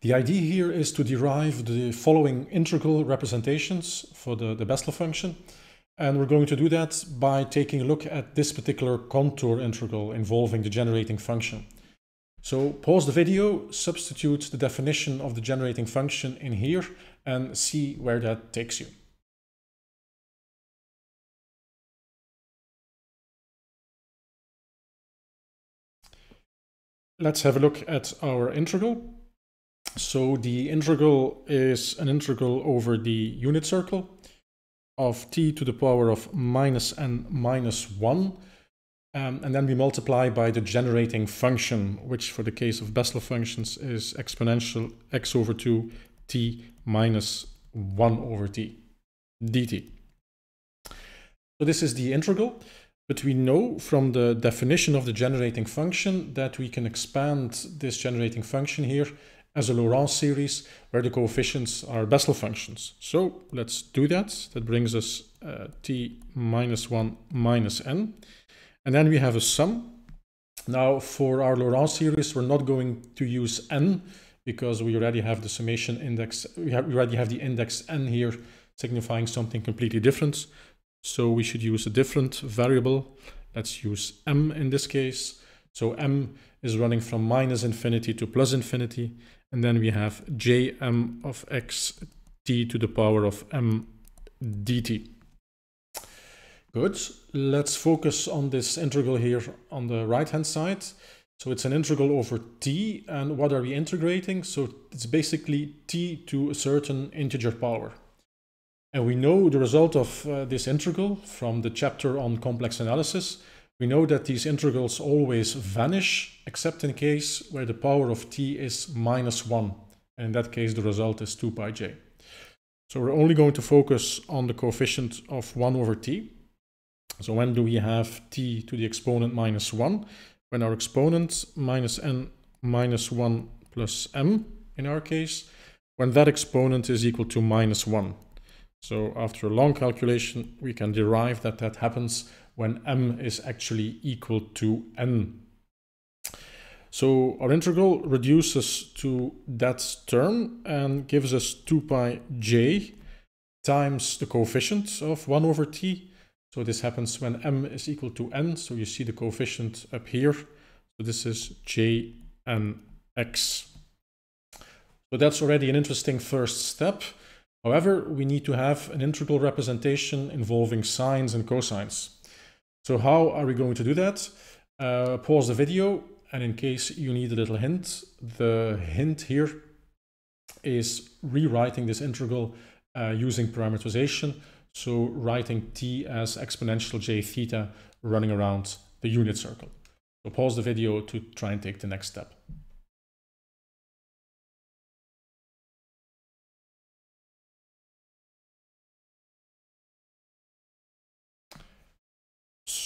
The idea here is to derive the following integral representations for the, the Bessel function. And we're going to do that by taking a look at this particular contour integral involving the generating function. So pause the video, substitute the definition of the generating function in here and see where that takes you. Let's have a look at our integral. So the integral is an integral over the unit circle of t to the power of minus n minus 1. Um, and then we multiply by the generating function, which for the case of Bessel functions is exponential x over 2 t minus 1 over t dt. So this is the integral, but we know from the definition of the generating function that we can expand this generating function here as a Laurent series where the coefficients are Bessel functions. So let's do that. That brings us uh, t minus 1 minus n. And then we have a sum. Now for our Laurent series, we're not going to use n because we already have the summation index. We, have, we already have the index n here signifying something completely different. So we should use a different variable. Let's use m in this case. So m is running from minus infinity to plus infinity. And then we have jm of x t to the power of m dt. Good. Let's focus on this integral here on the right-hand side. So it's an integral over t. And what are we integrating? So it's basically t to a certain integer power. And we know the result of uh, this integral from the chapter on complex analysis. We know that these integrals always vanish, except in case where the power of t is minus 1. And in that case, the result is 2 pi j. So we're only going to focus on the coefficient of 1 over t. So when do we have t to the exponent minus 1? When our exponent minus n minus 1 plus m, in our case, when that exponent is equal to minus 1. So after a long calculation, we can derive that that happens when m is actually equal to n. So our integral reduces to that term and gives us 2 pi j times the coefficient of 1 over t. So this happens when m is equal to n. So you see the coefficient up here. So this is j n x. So that's already an interesting first step. However, we need to have an integral representation involving sines and cosines. So how are we going to do that? Uh, pause the video and in case you need a little hint, the hint here is rewriting this integral uh, using parameterization. So writing t as exponential j theta running around the unit circle. So pause the video to try and take the next step.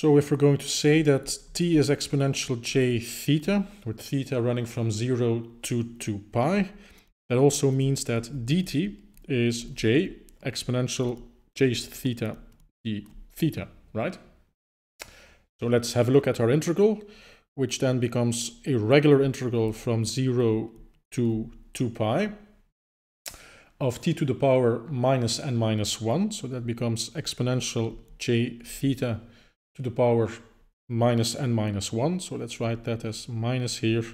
So if we're going to say that t is exponential j theta, with theta running from 0 to 2 pi, that also means that dt is j exponential j theta d theta, right? So let's have a look at our integral, which then becomes a regular integral from 0 to 2 pi of t to the power minus n minus 1. So that becomes exponential j theta to the power minus n minus 1. So let's write that as minus here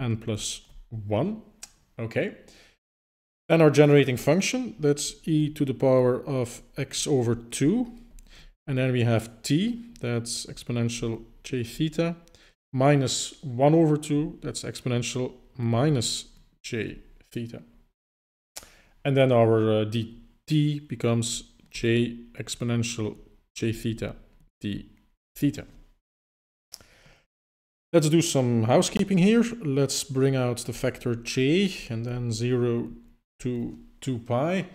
n plus 1. Okay. Then our generating function, that's e to the power of x over 2. And then we have t, that's exponential j theta, minus 1 over 2, that's exponential minus j theta. And then our uh, dt becomes j exponential j theta the theta. Let's do some housekeeping here. Let's bring out the factor j and then 0 to 2 pi.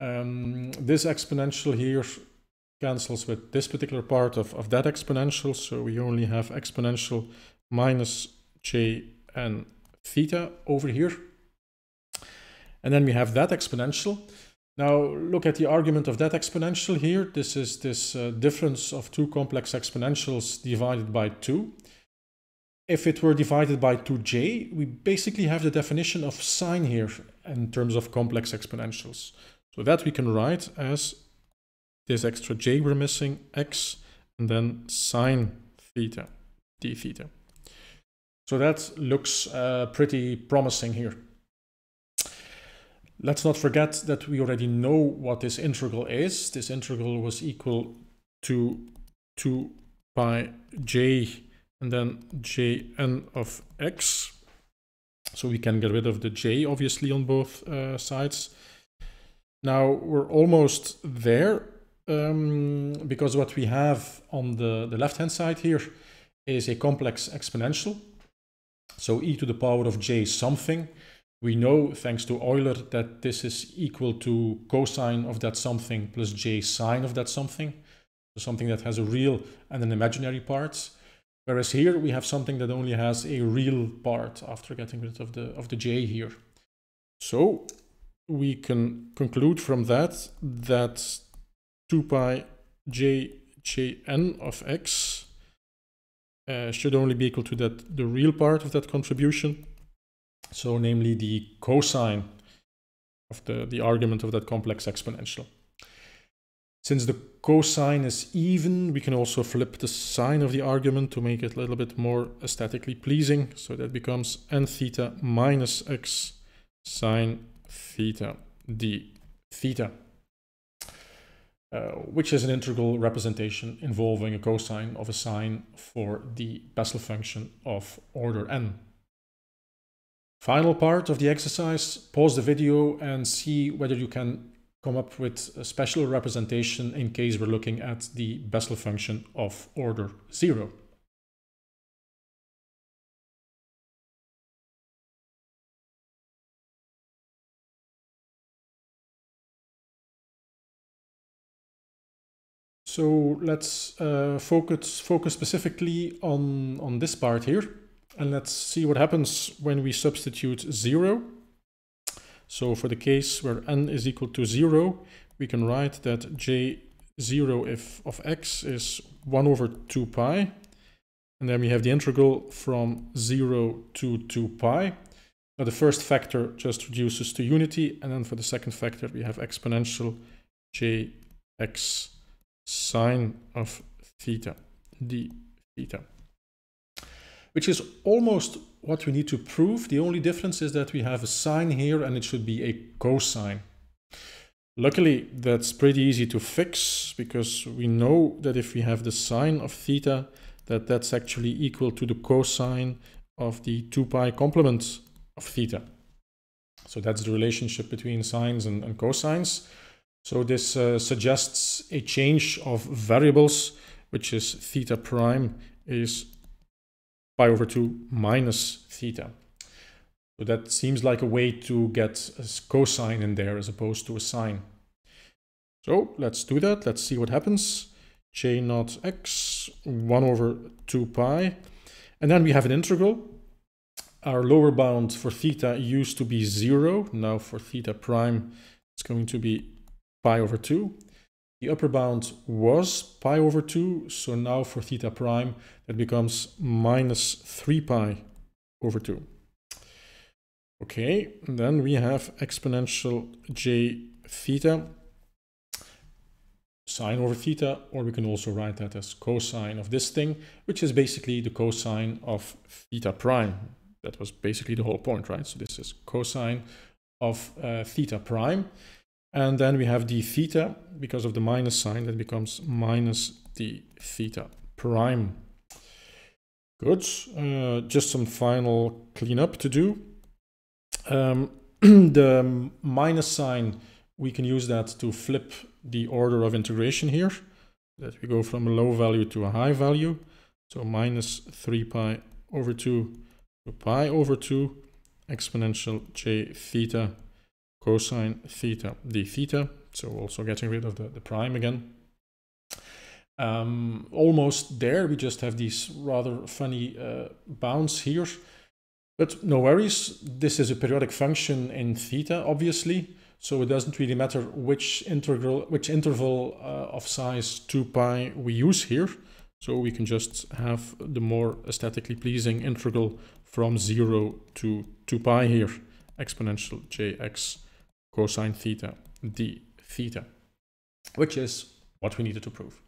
Um, this exponential here cancels with this particular part of, of that exponential. So we only have exponential minus j and theta over here. And then we have that exponential. Now look at the argument of that exponential here. This is this uh, difference of two complex exponentials divided by 2. If it were divided by 2j, we basically have the definition of sine here in terms of complex exponentials. So that we can write as this extra j we're missing, x, and then sine theta d theta. So that looks uh, pretty promising here. Let's not forget that we already know what this integral is. This integral was equal to 2 pi j and then jn of x. So we can get rid of the j, obviously, on both uh, sides. Now we're almost there um, because what we have on the, the left-hand side here is a complex exponential. So e to the power of j something we know thanks to Euler that this is equal to cosine of that something plus j sine of that something. something that has a real and an imaginary part. Whereas here we have something that only has a real part after getting rid of the, of the j here. So we can conclude from that that 2 pi j j n of x uh, should only be equal to that the real part of that contribution so namely the cosine of the, the argument of that complex exponential. Since the cosine is even, we can also flip the sign of the argument to make it a little bit more aesthetically pleasing. So that becomes n theta minus x sine theta d theta, uh, which is an integral representation involving a cosine of a sine for the Bessel function of order n. Final part of the exercise, pause the video and see whether you can come up with a special representation in case we're looking at the Bessel function of order zero. So let's uh, focus, focus specifically on, on this part here. And let's see what happens when we substitute 0. So for the case where n is equal to 0, we can write that j0 if of x is 1 over 2 pi. And then we have the integral from 0 to 2 pi. Now the first factor just reduces to unity. And then for the second factor, we have exponential jx sine of theta d theta which is almost what we need to prove. The only difference is that we have a sine here and it should be a cosine. Luckily, that's pretty easy to fix because we know that if we have the sine of theta, that that's actually equal to the cosine of the 2 pi complement of theta. So that's the relationship between sines and, and cosines. So this uh, suggests a change of variables, which is theta prime is pi over 2 minus theta. So that seems like a way to get a cosine in there as opposed to a sine. So let's do that. Let's see what happens. J naught x, 1 over 2 pi. And then we have an integral. Our lower bound for theta used to be 0. Now for theta prime, it's going to be pi over 2. The upper bound was pi over 2, so now for theta prime, that becomes minus 3 pi over 2. Okay, then we have exponential j theta, sine over theta, or we can also write that as cosine of this thing, which is basically the cosine of theta prime. That was basically the whole point, right? So this is cosine of uh, theta prime. And then we have d theta because of the minus sign that becomes minus d theta prime. Good. Uh, just some final cleanup to do. Um, the minus sign, we can use that to flip the order of integration here. That we go from a low value to a high value. So minus 3 pi over 2 to pi over 2 exponential j theta cosine theta d theta. So also getting rid of the, the prime again. Um, almost there, we just have these rather funny uh, bounds here. But no worries, this is a periodic function in theta, obviously. So it doesn't really matter which integral, which interval uh, of size 2 pi we use here. So we can just have the more aesthetically pleasing integral from 0 to 2 pi here, exponential jx cosine theta d theta, which is what we needed to prove.